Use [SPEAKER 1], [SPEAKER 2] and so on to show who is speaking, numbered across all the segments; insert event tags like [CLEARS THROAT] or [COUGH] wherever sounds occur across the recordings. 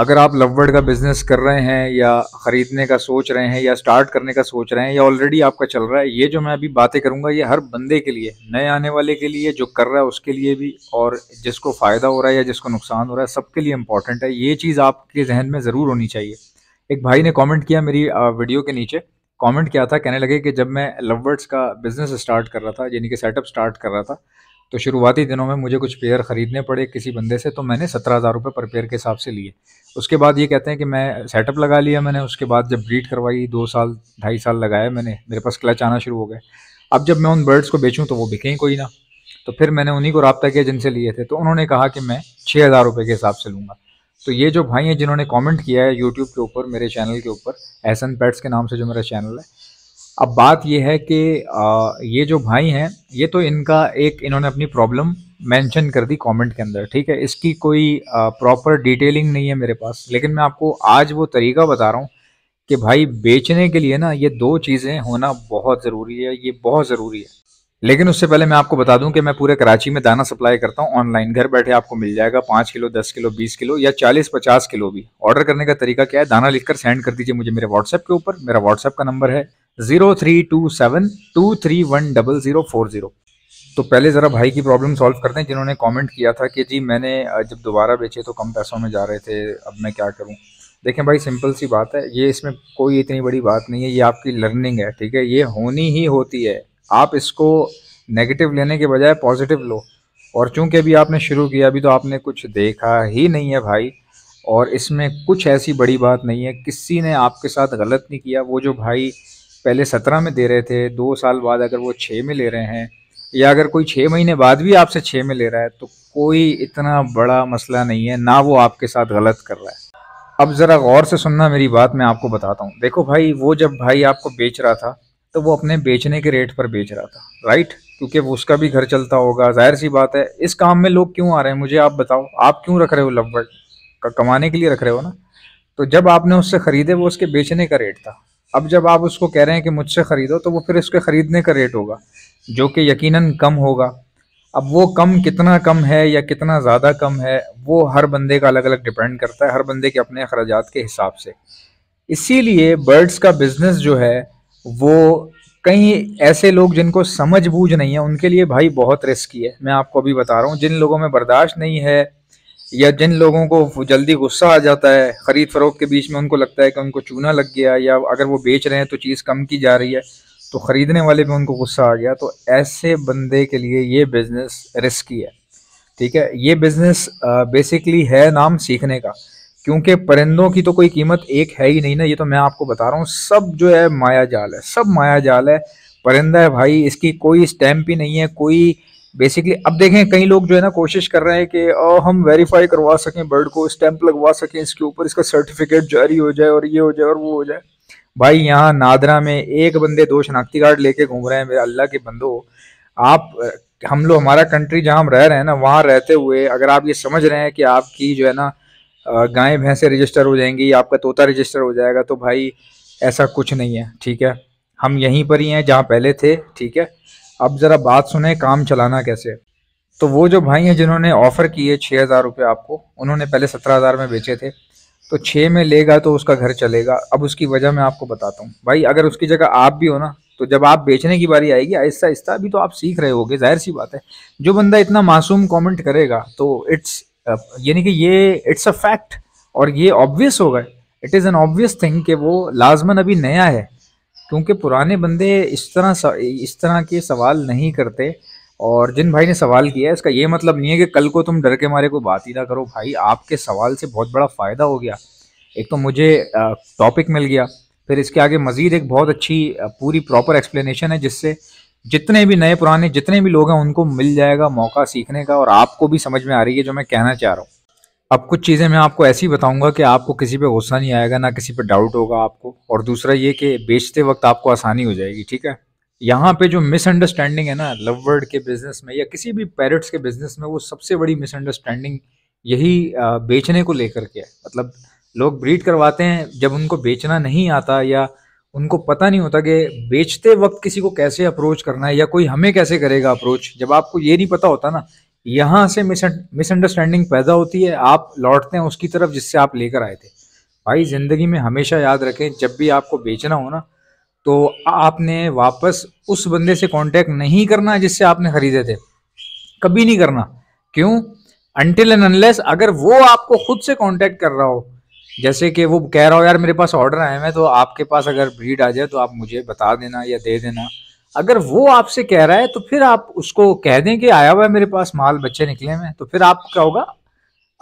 [SPEAKER 1] अगर आप लवबर्ड का बिज़नेस कर रहे हैं या ख़रीदने का सोच रहे हैं या स्टार्ट करने का सोच रहे हैं या ऑलरेडी आपका चल रहा है ये जो मैं अभी बातें करूंगा ये हर बंदे के लिए नए आने वाले के लिए जो कर रहा है उसके लिए भी और जिसको फ़ायदा हो रहा है या जिसको नुकसान हो रहा है सबके लिए इंपॉर्टेंट है ये चीज़ आपके जहन में ज़रूर होनी चाहिए एक भाई ने कॉमेंट किया मेरी वीडियो के नीचे कॉमेंट किया था कहने लगे कि जब मैं लवबर्ड्स का बिज़नेस स्टार्ट कर रहा था यानी कि सेटअप स्टार्ट कर रहा था तो शुरुआती दिनों में मुझे कुछ पेयर ख़रीदने पड़े किसी बंदे से तो मैंने सत्रह हज़ार रुपये पर पेयर के हिसाब से लिए उसके बाद ये कहते हैं कि मैं सेटअप लगा लिया मैंने उसके बाद जब ब्रीड करवाई दो साल ढाई साल लगाया मैंने मेरे पास क्लच आना शुरू हो गए अब जब मैं उन बर्ड्स को बेचूँ तो वो बिकें ही कोई ना तो फिर मैंने उन्हीं को रबता किया जिनसे लिए थे तो उन्होंने कहा कि मैं छः हज़ार रुपये के हिसाब से लूँगा तो ये जो भाई हैं जिन्होंने कॉमेंट किया है यूट्यूब के ऊपर मेरे चैनल के ऊपर एहसन पैट्स के नाम से जो मेरा चैनल है अब बात यह है कि ये जो भाई हैं ये तो इनका एक इन्होंने अपनी प्रॉब्लम मेंशन कर दी कमेंट के अंदर ठीक है इसकी कोई प्रॉपर डिटेलिंग नहीं है मेरे पास लेकिन मैं आपको आज वो तरीका बता रहा हूँ कि भाई बेचने के लिए ना ये दो चीज़ें होना बहुत ज़रूरी है ये बहुत ज़रूरी है लेकिन उससे पहले मैं आपको बता दूं कि मैं पूरे कराची में दाना सप्लाई करता हूं ऑनलाइन घर बैठे आपको मिल जाएगा पाँच किलो दस किलो बीस किलो या चालीस पचास किलो भी ऑर्डर करने का तरीका क्या है दाना लिखकर सेंड कर दीजिए मुझे मेरे व्हाट्सएप के ऊपर मेरा व्हाट्सएप का नंबर है zero three two seven two three one double zero four zero तो पहले ज़रा भाई की प्रॉब्लम सॉल्व करते हैं जिन्होंने कमेंट किया था कि जी मैंने जब दोबारा बेचे तो कम पैसों में जा रहे थे अब मैं क्या करूं देखें भाई सिंपल सी बात है ये इसमें कोई इतनी बड़ी बात नहीं है ये आपकी लर्निंग है ठीक है ये होनी ही होती है आप इसको नेगेटिव लेने के बजाय पॉजिटिव लो और चूँकि अभी आपने शुरू किया अभी तो आपने कुछ देखा ही नहीं है भाई और इसमें कुछ ऐसी बड़ी बात नहीं है किसी ने आपके साथ गलत नहीं किया वो जो भाई पहले सत्रह में दे रहे थे दो साल बाद अगर वो छः में ले रहे हैं या अगर कोई छः महीने बाद भी आपसे छः में ले रहा है तो कोई इतना बड़ा मसला नहीं है ना वो आपके साथ गलत कर रहा है अब ज़रा गौर से सुनना मेरी बात मैं आपको बताता हूँ देखो भाई वो जब भाई आपको बेच रहा था तो वो अपने बेचने के रेट पर बेच रहा था राइट क्योंकि वो उसका भी घर चलता होगा जाहिर सी बात है इस काम में लोग क्यों आ रहे हैं मुझे आप बताओ आप क्यों रख रहे हो लगभग कमाने के लिए रख रहे हो ना तो जब आपने उससे ख़रीदे वो उसके बेचने का रेट था अब जब आप उसको कह रहे हैं कि मुझसे ख़रीदो तो वो फिर इसके ख़रीदने का रेट होगा जो कि यकीनन कम होगा अब वो कम कितना कम है या कितना ज़्यादा कम है वो हर बंदे का अलग अलग डिपेंड करता है हर बंदे के अपने अखराज के हिसाब से इसीलिए बर्ड्स का बिज़नेस जो है वो कहीं ऐसे लोग जिनको समझ बूझ नहीं है उनके लिए भाई बहुत रिस्की है मैं आपको अभी बता रहा हूँ जिन लोगों में बर्दाश्त नहीं है या जिन लोगों को जल्दी गुस्सा आ जाता है ख़रीद फरोख के बीच में उनको लगता है कि उनको चूना लग गया या अगर वो बेच रहे हैं तो चीज़ कम की जा रही है तो ख़रीदने वाले में उनको गुस्सा आ गया तो ऐसे बंदे के लिए ये बिज़नेस रिस्की है ठीक है ये बिज़नेस बेसिकली है नाम सीखने का क्योंकि परिंदों की तो कोई कीमत एक है ही नहीं ना ये तो मैं आपको बता रहा हूँ सब जो है माया जाल है सब माया जाल है परिंदा है भाई इसकी कोई स्टैम्प ही नहीं है कोई बेसिकली अब देखें कई लोग जो है ना कोशिश कर रहे हैं कि हम वेरीफाई करवा सकें बर्ड को स्टैंप लगवा सकें इसके ऊपर इसका सर्टिफिकेट जारी हो जाए और ये हो जाए और वो हो जाए भाई यहाँ नादरा में एक बंदे दो शनाख्ती कार्ड लेके घूम रहे हैं मेरे अल्लाह के बंदो आप हम लोग हमारा कंट्री जहाँ हम रह रहे हैं ना वहाँ रहते हुए अगर आप ये समझ रहे हैं कि आपकी जो है ना गायें भैंसें रजिस्टर हो जाएंगी आपका तोता रजिस्टर हो जाएगा तो भाई ऐसा कुछ नहीं है ठीक है हम यहीं पर ही हैं जहाँ पहले थे ठीक है अब ज़रा बात सुने काम चलाना कैसे तो वो जो भाई हैं जिन्होंने ऑफ़र किए छः हज़ार रुपये आपको उन्होंने पहले सत्रह हज़ार में बेचे थे तो छः में लेगा तो उसका घर चलेगा अब उसकी वजह मैं आपको बताता हूँ भाई अगर उसकी जगह आप भी हो ना तो जब आप बेचने की बारी आएगी आहिस्ता आहिस्ता अभी तो आप सीख रहे होगे जाहिर सी बात है जो बंदा इतना मासूम कमेंट करेगा तो इट्स यानी कि ये इट्स अ फैक्ट और ये ऑब्वियस होगा it is an obvious thing कि वो लाजमन अभी नया है क्योंकि पुराने बंदे इस तरह इस तरह के सवाल नहीं करते और जिन भाई ने सवाल किया है इसका ये मतलब नहीं है कि कल को तुम डर के मारे को बात ही ना करो भाई आपके सवाल से बहुत बड़ा फ़ायदा हो गया एक तो मुझे टॉपिक मिल गया फिर इसके आगे मज़ीद एक बहुत अच्छी पूरी प्रॉपर एक्सप्लेनेशन है जिससे जितने भी नए पुराने जितने भी लोग हैं उनको मिल जाएगा मौका सीखने का और आपको भी समझ में आ रही है जो मैं कहना चाह रहा हूँ अब कुछ चीज़ें मैं आपको ऐसी बताऊंगा कि आपको किसी पे गुस्सा नहीं आएगा ना किसी पे डाउट होगा आपको और दूसरा ये कि बेचते वक्त आपको आसानी हो जाएगी ठीक है यहाँ पे जो मिसअंडरस्टैंडिंग है ना लव वर्ड के बिज़नेस में या किसी भी पैरट्स के बिज़नेस में वो सबसे बड़ी मिसअंडरस्टैंडिंग यही बेचने को लेकर के है मतलब लोग ब्रीड करवाते हैं जब उनको बेचना नहीं आता या उनको पता नहीं होता कि बेचते वक्त किसी को कैसे अप्रोच करना है या कोई हमें कैसे करेगा अप्रोच जब आपको ये नहीं पता होता ना यहाँ से मिसअंडरस्टैंडिंग पैदा होती है आप लौटते हैं उसकी तरफ जिससे आप लेकर आए थे भाई ज़िंदगी में हमेशा याद रखें जब भी आपको बेचना हो ना तो आपने वापस उस बंदे से कांटेक्ट नहीं करना जिससे आपने ख़रीदे थे कभी नहीं करना क्यों अनटिल एंड अनलेस अगर वो आपको खुद से कांटेक्ट कर रहा हो जैसे कि वो कह रहा हो यार मेरे पास ऑर्डर आए हैं तो आपके पास अगर ब्रीड आ जाए तो आप मुझे बता देना या दे देना अगर वो आपसे कह रहा है तो फिर आप उसको कह दें कि आया हुआ है मेरे पास माल बच्चे निकले हुए तो फिर आप क्या होगा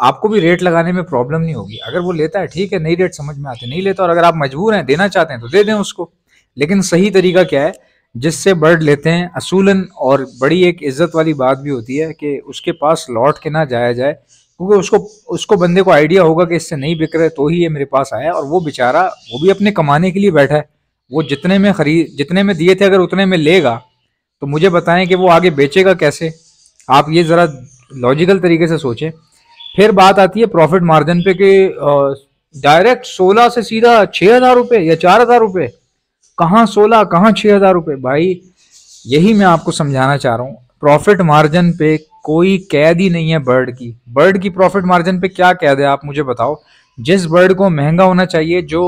[SPEAKER 1] आपको भी रेट लगाने में प्रॉब्लम नहीं होगी अगर वो लेता है ठीक है नई रेट समझ में आते नहीं लेता और अगर आप मजबूर हैं देना चाहते हैं तो दे दें उसको लेकिन सही तरीका क्या है जिससे बर्ड लेते हैं असूलन और बड़ी एक इज्जत वाली बात भी होती है कि उसके पास लौट के ना जाया जाए क्योंकि उसको उसको बंदे को आइडिया होगा कि इससे नहीं बिक रहे तो ही ये मेरे पास आया और वो बेचारा वो भी अपने कमाने के लिए बैठा है वो जितने में खरीद जितने में दिए थे अगर उतने में लेगा तो मुझे बताएं कि वो आगे बेचेगा कैसे आप ये ज़रा लॉजिकल तरीके से सोचें फिर बात आती है प्रॉफिट मार्जिन पे कि डायरेक्ट सोलह से सीधा छः हज़ार रुपये या चार हज़ार रुपये कहाँ सोलह कहाँ छः हज़ार रुपये भाई यही मैं आपको समझाना चाह रहा हूँ प्रॉफिट मार्जिन पे कोई कैद ही नहीं है बर्ड की बर्ड की प्रॉफिट मार्जिन पे क्या कैद है आप मुझे बताओ जिस बर्ड को महंगा होना चाहिए जो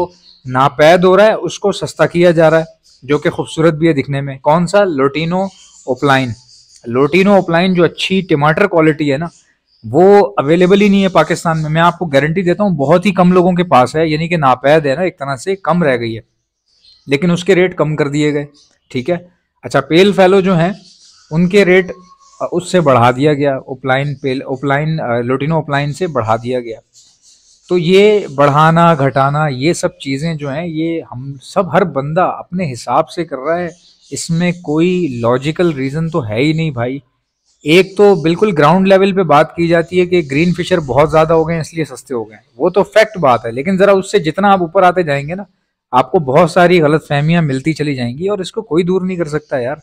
[SPEAKER 1] नापैद हो रहा है उसको सस्ता किया जा रहा है जो कि खूबसूरत भी है दिखने में कौन सा लोटिनो ओपलाइन लोटिनो ओपलाइन जो अच्छी टमाटर क्वालिटी है ना वो अवेलेबल ही नहीं है पाकिस्तान में मैं आपको गारंटी देता हूँ बहुत ही कम लोगों के पास है यानी कि नापैद है ना एक तरह से कम रह गई है लेकिन उसके रेट कम कर दिए गए ठीक है अच्छा पेल फैलो जो हैं उनके रेट उससे बढ़ा दिया गया ओपलाइन पेल ओपलाइन लोटिनो ओपलाइन से बढ़ा दिया गया तो ये बढ़ाना घटाना ये सब चीज़ें जो हैं ये हम सब हर बंदा अपने हिसाब से कर रहा है इसमें कोई लॉजिकल रीज़न तो है ही नहीं भाई एक तो बिल्कुल ग्राउंड लेवल पे बात की जाती है कि ग्रीन फिशर बहुत ज़्यादा हो गए इसलिए सस्ते हो गए वो तो फैक्ट बात है लेकिन ज़रा उससे जितना आप ऊपर आते जाएंगे ना आपको बहुत सारी गलत फहमियाँ मिलती चली जाएंगी और इसको कोई दूर नहीं कर सकता यार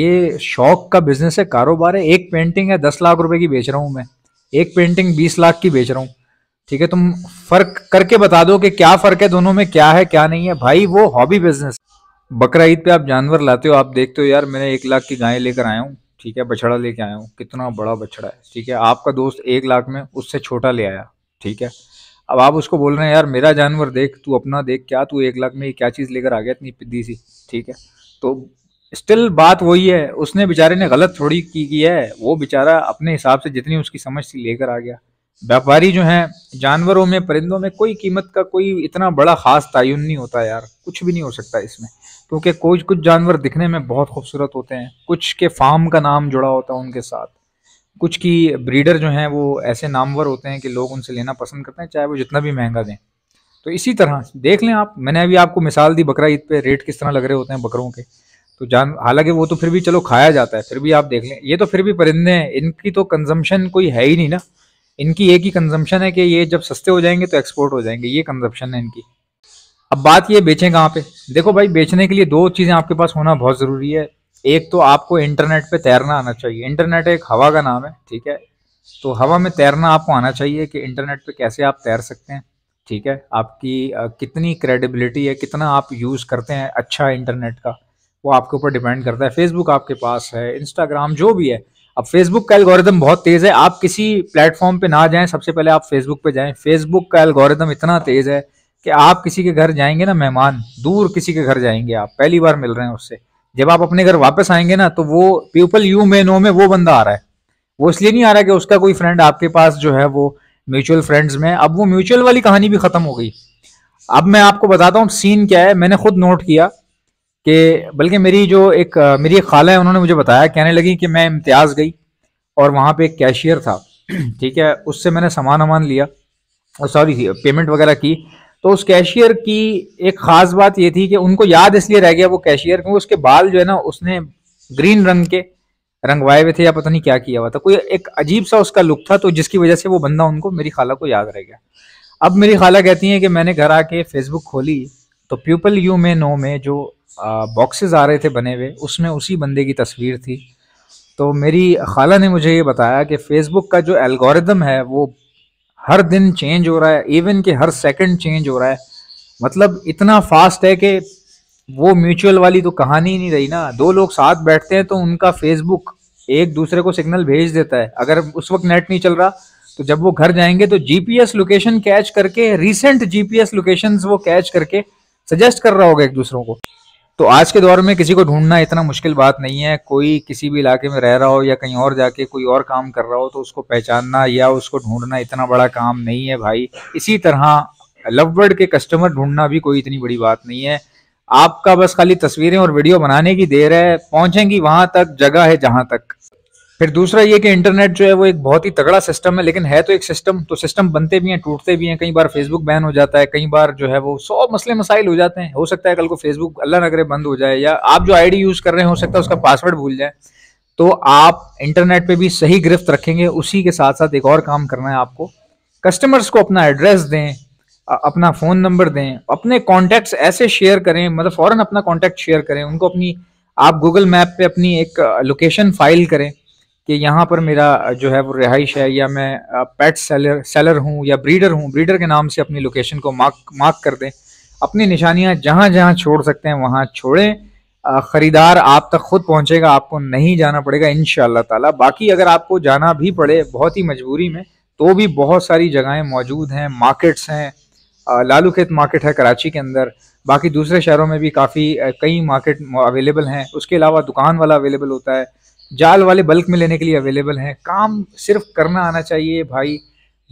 [SPEAKER 1] ये शौक का बिजनेस है कारोबार है एक पेंटिंग है दस लाख रुपए की बेच रहा हूँ मैं एक पेंटिंग बीस लाख की बेच रहा हूँ ठीक है तुम फर्क करके बता दो कि क्या फर्क है दोनों में क्या है क्या नहीं है भाई वो हॉबी बिजनेस बकरा ईद पे आप जानवर लाते हो आप देखते हो यार मैंने एक लाख की गायें लेकर आया हूँ ठीक है बछड़ा लेके आया हूँ कितना बड़ा बछड़ा है ठीक है आपका दोस्त एक लाख में उससे छोटा ले आया ठीक है अब आप उसको बोल रहे हैं यार मेरा जानवर देख तू अपना देख क्या तू एक लाख में क्या चीज़ लेकर आ गया इतनी पिद्दी सी ठीक है तो स्टिल बात वही है उसने बेचारे ने गलत थोड़ी की, की है वो बेचारा अपने हिसाब से जितनी उसकी समझ थी लेकर आ गया व्यापारी जो है जानवरों में परिंदों में कोई कीमत का कोई इतना बड़ा ख़ास तयन नहीं होता यार कुछ भी नहीं हो सकता इसमें क्योंकि कुछ कुछ जानवर दिखने में बहुत खूबसूरत होते हैं कुछ के फार्म का नाम जुड़ा होता है उनके साथ कुछ की ब्रीडर जो हैं वो ऐसे नामवर होते हैं कि लोग उनसे लेना पसंद करते हैं चाहे वो जितना भी महंगा दें तो इसी तरह देख लें आप मैंने अभी आपको मिसाल दी बकरा ईद पे रेट किस तरह लग रहे होते हैं बकरों के तो जान हालांकि वो तो फिर भी चलो खाया जाता है फिर भी आप देख लें ये तो फिर भी परिंदे हैं इनकी तो कंजम्पशन कोई है ही नहीं ना इनकी एक ही कंजम्पशन है कि ये जब सस्ते हो जाएंगे तो एक्सपोर्ट हो जाएंगे ये कंजम्पशन है इनकी अब बात ये बेचें कहाँ पे देखो भाई बेचने के लिए दो चीज़ें आपके पास होना बहुत ज़रूरी है एक तो आपको इंटरनेट पे तैरना आना चाहिए इंटरनेट एक हवा का नाम है ठीक है तो हवा में तैरना आपको आना चाहिए कि इंटरनेट पे कैसे आप तैर सकते हैं ठीक है आपकी आ, कितनी क्रेडिबिलिटी है कितना आप यूज़ करते हैं अच्छा इंटरनेट का वो आपके ऊपर डिपेंड करता है फेसबुक आपके पास है इंस्टाग्राम जो भी है अब फेसबुक का एल्गोरिदम बहुत तेज है आप किसी प्लेटफॉर्म पे ना जाएं सबसे पहले आप फेसबुक पे जाएं फेसबुक का एल्गोरिदम इतना तेज है कि आप किसी के घर जाएंगे ना मेहमान दूर किसी के घर जाएंगे आप पहली बार मिल रहे हैं उससे जब आप अपने घर वापस आएंगे ना तो वो पीपल यू में नो में वो बंदा आ रहा है वो इसलिए नहीं आ रहा कि उसका कोई फ्रेंड आपके पास जो है वो म्यूचुअल फ्रेंड्स में अब वो म्यूचुअल वाली कहानी भी खत्म हो गई अब मैं आपको बताता हूँ सीन क्या है मैंने खुद नोट किया कि बल्कि मेरी जो एक मेरी एक खाला है उन्होंने मुझे बताया कहने लगी कि मैं इम्तियाज़ गई और वहाँ पे एक कैशियर था [CLEARS THROAT] ठीक है उससे मैंने सामान वामान लिया और सॉरी पेमेंट वगैरह की तो उस कैशियर की एक ख़ास बात ये थी कि उनको याद इसलिए रह गया वो कैशियर क्योंकि उसके बाल जो है ना उसने ग्रीन रंग के रंगवाए हुए थे या पता नहीं क्या किया हुआ था कोई एक अजीब सा उसका लुक था तो जिसकी वजह से वो बंदा उनको मेरी खाला को याद रह गया अब मेरी खाला कहती हैं कि मैंने घर आके फेसबुक खोली तो पीपल यू में नो में जो बॉक्सेस आ रहे थे बने हुए उसमें उसी बंदे की तस्वीर थी तो मेरी खाला ने मुझे ये बताया कि फेसबुक का जो एल्गोरिदम है वो हर दिन चेंज हो रहा है इवन के हर सेकंड चेंज हो रहा है मतलब इतना फास्ट है कि वो म्यूचुअल वाली तो कहानी ही नहीं रही ना दो लोग साथ बैठते हैं तो उनका फेसबुक एक दूसरे को सिग्नल भेज देता है अगर उस वक्त नेट नहीं चल रहा तो जब वो घर जाएंगे तो जीपीएस लोकेशन कैच करके रिसेंट जीपीएस लोकेशंस वो कैच करके सजेस्ट कर रहा होगा एक दूसरों को तो आज के दौर में किसी को ढूंढना इतना मुश्किल बात नहीं है कोई किसी भी इलाके में रह रहा हो या कहीं और जाके कोई और काम कर रहा हो तो उसको पहचानना या उसको ढूंढना इतना बड़ा काम नहीं है भाई इसी तरह लव के कस्टमर ढूंढना भी कोई इतनी बड़ी बात नहीं है आपका बस खाली तस्वीरें और वीडियो बनाने की देर है पहुंचेंगी वहां तक जगह है जहां तक फिर दूसरा ये कि इंटरनेट जो है वो एक बहुत ही तगड़ा सिस्टम है लेकिन है तो एक सिस्टम तो सिस्टम बनते भी हैं टूटते भी हैं कई बार फेसबुक बैन हो जाता है कई बार जो है वो सौ मसले मसाइल हो जाते हैं हो सकता है कल को फेसबुक अल्लाह नगर बंद हो जाए या आप जो आईडी यूज कर रहे हैं हो सकता है उसका पासवर्ड भूल जाए तो आप इंटरनेट पर भी सही गिरफ्त रखेंगे उसी के साथ साथ एक और काम करना है आपको कस्टमर्स को अपना एड्रेस दें अपना फ़ोन नंबर दें अपने कॉन्टैक्ट्स ऐसे शेयर करें मतलब फ़ौरन अपना कॉन्टैक्ट शेयर करें उनको अपनी आप गूगल मैप पे अपनी एक लोकेशन फाइल करें कि यहाँ पर मेरा जो है वो रिहाइश है या मैं पेट सेलर सेलर हूँ या ब्रीडर हूँ ब्रीडर के नाम से अपनी लोकेशन को मार्क मार्क कर दें अपनी निशानियाँ जहाँ जहाँ छोड़ सकते हैं वहाँ छोड़ें ख़रीदार आप तक खुद पहुँचेगा आपको नहीं जाना पड़ेगा इन ताला बाकी अगर आपको जाना भी पड़े बहुत ही मजबूरी में तो भी बहुत सारी जगहें मौजूद हैं मार्केट्स हैं लालू खेत मार्केट है कराची के अंदर बाकी दूसरे शहरों में भी काफ़ी कई मार्केट अवेलेबल हैं उसके अलावा दुकान वाला अवेलेबल होता है जाल वाले बल्क में लेने के लिए अवेलेबल हैं काम सिर्फ करना आना चाहिए भाई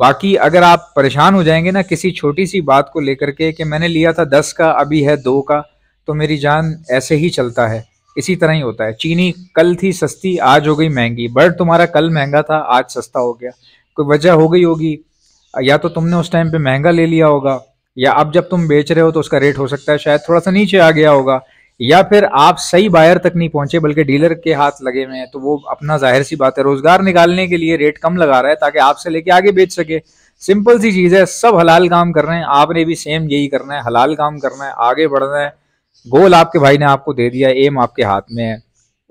[SPEAKER 1] बाकी अगर आप परेशान हो जाएंगे ना किसी छोटी सी बात को लेकर के कि मैंने लिया था दस का अभी है दो का तो मेरी जान ऐसे ही चलता है इसी तरह ही होता है चीनी कल थी सस्ती आज हो गई महंगी बर्ड तुम्हारा कल महंगा था आज सस्ता हो गया कोई वजह हो गई होगी या तो तुमने उस टाइम पे महंगा ले लिया होगा या अब जब तुम बेच रहे हो तो उसका रेट हो सकता है शायद थोड़ा सा नीचे आ गया होगा या फिर आप सही बायर तक नहीं पहुंचे बल्कि डीलर के हाथ लगे हुए हैं तो वो अपना जाहिर सी बात है रोजगार निकालने के लिए रेट कम लगा रहा है ताकि आपसे लेके आगे बेच सके सिंपल सी चीज़ है सब हलाल काम कर रहे हैं आपने भी सेम यही करना है हलाल काम करना है आगे बढ़ना है गोल आपके भाई ने आपको दे दिया एम आपके हाथ में है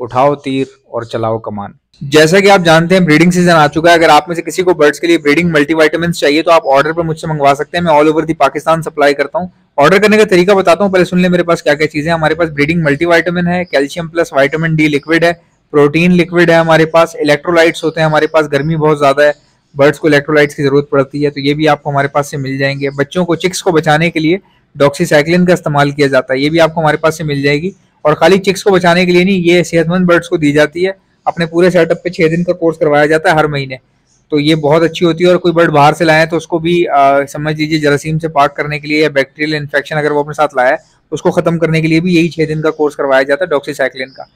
[SPEAKER 1] उठाओ तीर और चलाओ कमान जैसा कि आप जानते हैं ब्रीडिंग सीजन आ चुका है अगर आप में से किसी को बर्ड्स के लिए ब्रीडिंग मल्टीवाइटामिन चाहिए तो आप ऑर्डर पर मुझसे मंगवा सकते हैं मैं all over the Pakistan supply करता हूँ ऑर्डर करने का तरीका बताता हूँ पहले सुन ले मेरे पास क्या क्या चीज़ें हमारे पास ब्रीडिंग मल्टीवाइटामिन है calcium plus vitamin D liquid है प्रोटीन लिक्विड है हमारे पास इलेक्ट्रोलाइट्स होते हैं हमारे पास गर्मी बहुत ज़्यादा है बर्ड्स को इलेक्ट्रोलाइट्स की ज़रूरत पड़ती है तो ये भी आपको हमारे पास से मिल जाएंगे बच्चों को चिक्स को बचाने के लिए डॉक्सीसाइक्लिन का इस्तेमाल किया जाता है ये भी आपको हमारे पास से मिल जाएगी और खाली चिक्स को बचाने के लिए नहीं ये सेहतमंद बर्ड्स को दी जाती है अपने पूरे सेटअप पे छह दिन का कोर्स करवाया जाता है हर महीने तो ये बहुत अच्छी होती है और कोई बर्ड बाहर से लाए तो उसको भी आ, समझ लीजिए जरासीम से पाक करने के लिए या बैक्टीरियल इन्फेक्शन अगर वो अपने साथ लाया है उसको ख़त्म करने के लिए भी यही छह दिन का कोर्स करवाया जाता है डॉक्सीसाइक्लिन का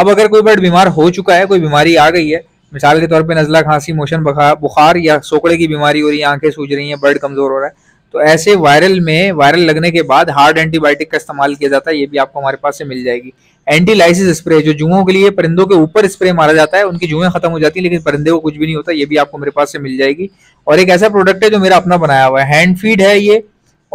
[SPEAKER 1] अब अगर कोई बर्ड बीमार हो चुका है कोई बीमारी आ गई है मिसाल के तौर पर नज़ला खांसी मोशन बुखार या सोकड़े की बीमारी हो रही है आंखें सूझ रही हैं बर्ड कमज़ोर हो रहा है तो ऐसे वायरल में वायरल लगने के बाद हार्ड एंटीबायोटिक का इस्तेमाल किया जाता है ये भी आपको हमारे पास से मिल जाएगी एंटीलाइसिस स्प्रे जो जुओं के लिए परिंदों के ऊपर स्प्रे मारा जाता है उनकी जुएं खत्म हो जाती है लेकिन परिंदे को कुछ भी नहीं होता ये भी आपको मेरे पास से मिल जाएगी और एक ऐसा प्रोडक्ट है जो मेरा अपना बनाया हुआ है हैंड फीड है ये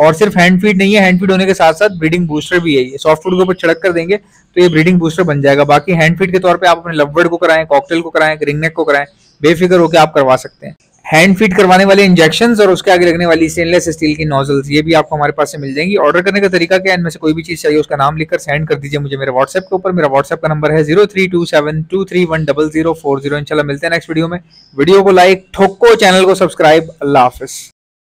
[SPEAKER 1] और सिर्फ हैंड फीड नहीं है हैंड फीड होने के साथ साथ ब्रीडिंग बूस्टर भी है ये सॉफ्ट फूड के ऊपर छिड़क कर देंगे तो ये ब्रीडिंग बूस्टर बन जाएगा बाकी हैंड फीड के तौर पर आप अपने लवबर्ड को कराएं कॉकटेल को कराएं रिंगनेक को कराएं बेफिक्र होकर आप करवा सकते हैं हैंड फीड करवाने वाले इंजेक्शन और उसके आगे लगने वाली स्टेनलेस स्टील की नोजल्स ये भी आपको हमारे पास से मिल जाएंगी ऑर्डर करने का तरीका क्या इनमें से कोई भी चीज चाहिए उसका नाम लिखकर सेंड कर दीजिए मुझे मेरे व्हाट्सएप के ऊपर मेरा व्हाट्सएप का नंबर है zero three two seven two three one double zero four zero इंशाल्लाह मिलते हैं नेक्स्ट वीडियो में वीडियो को लाइक ठोको चैनल को सब्सक्राइब अल्लाह हाफिज